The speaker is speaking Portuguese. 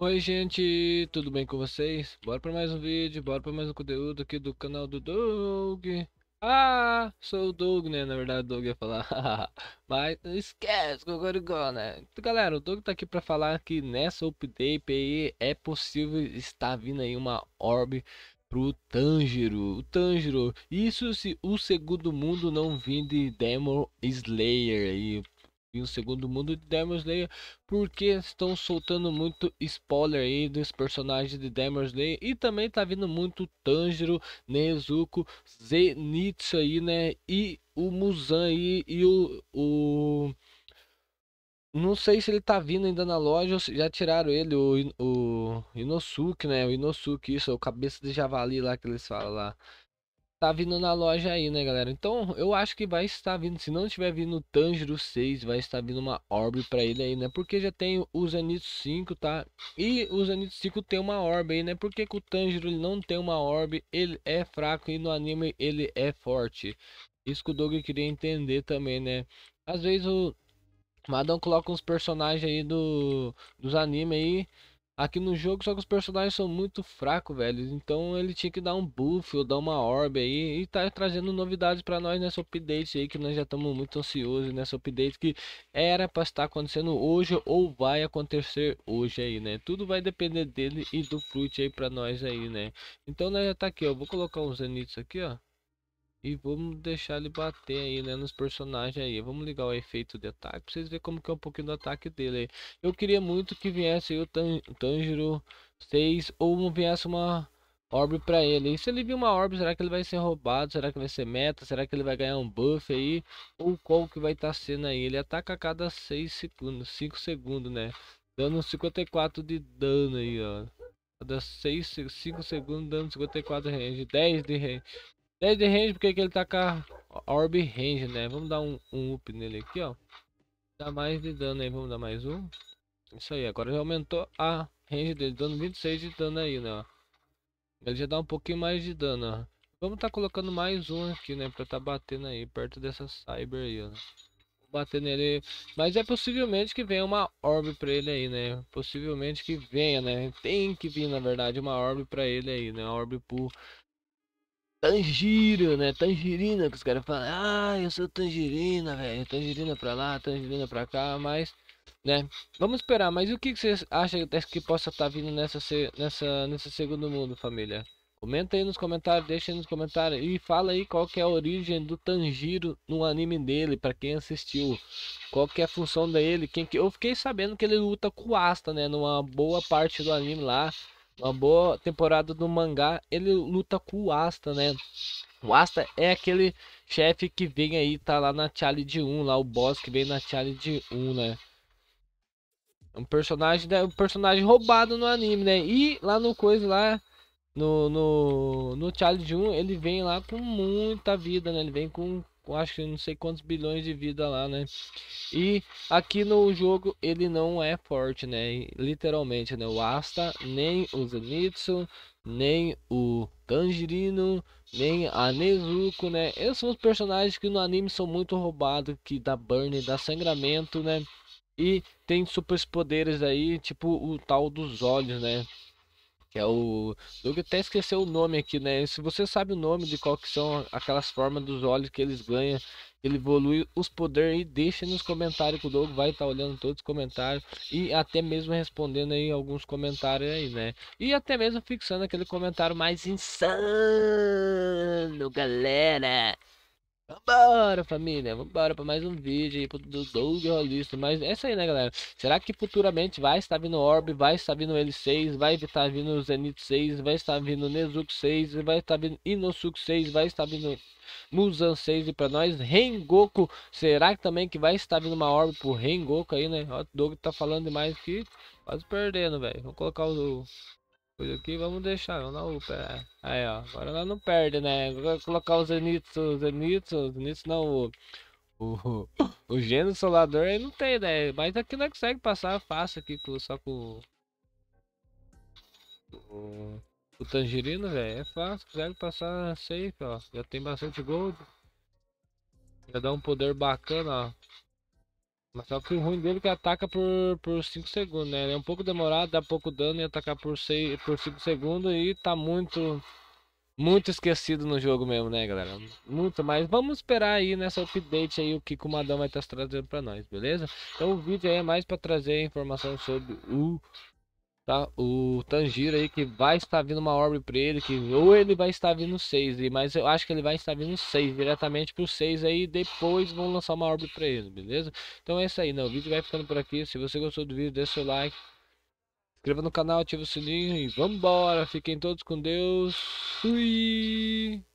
Oi gente, tudo bem com vocês? Bora para mais um vídeo, bora para mais um conteúdo aqui do canal do Doug Ah, sou o Doug né, na verdade o Doug ia falar Mas esquece que é agora né então, Galera, o Doug tá aqui para falar que nessa update aí é possível estar vindo aí uma orb pro Tanjiro, o Tanjiro, isso se o segundo mundo não vir de Demon Slayer aí, e o segundo mundo de Demon Slayer, porque estão soltando muito spoiler aí dos personagens de Demon Slayer e também tá vindo muito Tanjiro, Nezuko, Zenitsu aí, né? E o Muzan aí e o, o não sei se ele tá vindo ainda na loja ou se já tiraram ele, o, o Inosuke, né? O Inosuke, isso, é o cabeça de javali lá que eles falam lá tá vindo na loja aí, né, galera? Então, eu acho que vai estar vindo, se não tiver vindo o Tanjiro 6, vai estar vindo uma Orb pra ele aí, né? Porque já tem o Zenith 5, tá? E o Zenith 5 tem uma Orb aí, né? Por que, que o Tanjiro ele não tem uma Orb? Ele é fraco e no anime ele é forte. Isso que o Doug queria entender também, né? Às vezes o Madão coloca uns personagens aí do, dos anime aí Aqui no jogo, só que os personagens são muito fracos, velho. Então ele tinha que dar um buff ou dar uma orb aí. E tá trazendo novidades para nós nessa update aí, que nós já estamos muito ansiosos nessa update. Que era pra estar acontecendo hoje ou vai acontecer hoje aí, né? Tudo vai depender dele e do fruit aí pra nós aí, né? Então nós já tá aqui, ó. Vou colocar uns zenites aqui, ó. E vamos deixar ele bater aí, né, nos personagens aí. Vamos ligar o efeito de ataque pra vocês verem como que é um pouquinho do ataque dele aí. Eu queria muito que viesse o Tan Tanjiro 6 ou viesse uma orb pra ele. E se ele vir uma orb, será que ele vai ser roubado? Será que vai ser meta? Será que ele vai ganhar um buff aí? Ou qual que vai estar tá sendo aí? Ele ataca a cada 6 segundos, 5 segundos, né? Dando 54 de dano aí, ó. Cada 6, 5 segundos dando 54 de range, 10 de range. 10 de range porque ele tá com a Orb Range, né? Vamos dar um, um up nele aqui, ó. Dá mais de dano aí, vamos dar mais um. Isso aí, agora já aumentou a range dele, dando 26 de dano aí, né? Ele já dá um pouquinho mais de dano, ó. Vamos tá colocando mais um aqui, né? Pra tá batendo aí, perto dessa Cyber aí, ó. bater nele, mas é possivelmente que venha uma orb pra ele aí, né? Possivelmente que venha, né? Tem que vir, na verdade, uma orb pra ele aí, né? orb pool Tangiro, né? Tangerina, que os caras falam, ah, eu sou tangerina, velho, tangerina pra lá, tangerina pra cá, mas, né? Vamos esperar, mas o que vocês acham que possa estar tá vindo nessa, nessa, nesse segundo mundo, família? Comenta aí nos comentários, deixa aí nos comentários e fala aí qual que é a origem do Tanjiro no anime dele, para quem assistiu. Qual que é a função dele, quem que... Eu fiquei sabendo que ele luta com o Asta, né, numa boa parte do anime lá uma boa temporada do mangá, ele luta com o Asta, né? O Asta é aquele chefe que vem aí, tá lá na Challenge 1, lá o boss que vem na Challenge 1, né? um personagem, né? um personagem roubado no anime, né? E lá no coisa lá no no no Challenge 1, ele vem lá com muita vida, né? Ele vem com com acho que não sei quantos bilhões de vida lá, né? E aqui no jogo ele não é forte, né? Literalmente, né? O Asta, nem o Zenitsu, nem o Tangerino, nem a Nezuko, né? Esses são os personagens que no anime são muito roubados, que dá burn, dá sangramento, né? E tem super poderes aí, tipo o tal dos olhos, né? que é o. Doug até esqueceu o nome aqui, né? Se você sabe o nome de qual que são aquelas formas dos olhos que eles ganham, ele evolui os poderes e deixa nos comentários que o Doug vai estar tá olhando todos os comentários e até mesmo respondendo aí alguns comentários aí, né? E até mesmo fixando aquele comentário mais insano, galera. Vambora, família. Vambora para mais um vídeo aí do Doug Holista. Mas é isso aí, né, galera? Será que futuramente vai estar vindo Orb, vai estar vindo L6, vai estar vindo Zenith 6, vai estar vindo Nezuko 6, vai estar vindo Inosuke 6, vai estar vindo Musan 6 e pra nós. Rengoku, será que também que vai estar vindo uma Orb pro Rengoku aí, né? O Doug tá falando demais que quase perdendo, velho. Vou colocar o coisa aqui, vamos deixar ela na UPA. É. Aí, ó, agora ela não perde, né? Vou é colocar os Zenith, o Zenith, não, o, o, o Gênio Solador aí não tem, né? Mas aqui não consegue passar fácil aqui com, só com o, o Tangerino, velho. É fácil, consegue passar safe, ó. Já tem bastante gold. Já dá um poder bacana, ó. Mas só que o ruim dele é que ataca por, por 5 segundos, né? Ele é um pouco demorado, dá pouco dano e atacar por 6, por 5 segundos e tá muito muito esquecido no jogo mesmo, né, galera? Muito, mas vamos esperar aí nessa update aí o que o Madão vai estar trazendo para nós, beleza? Então o vídeo aí é mais para trazer informação sobre o tá? O Tanjiro aí que vai estar vindo uma orbe para ele, que ou ele vai estar vindo 6, mas eu acho que ele vai estar vindo 6 diretamente pro 6 aí, depois vão lançar uma orbe para ele, beleza? Então é isso aí, não, o vídeo vai ficando por aqui. Se você gostou do vídeo, deixa seu like. Inscreva no canal, ativa o sininho e vambora. Fiquem todos com Deus. Fui!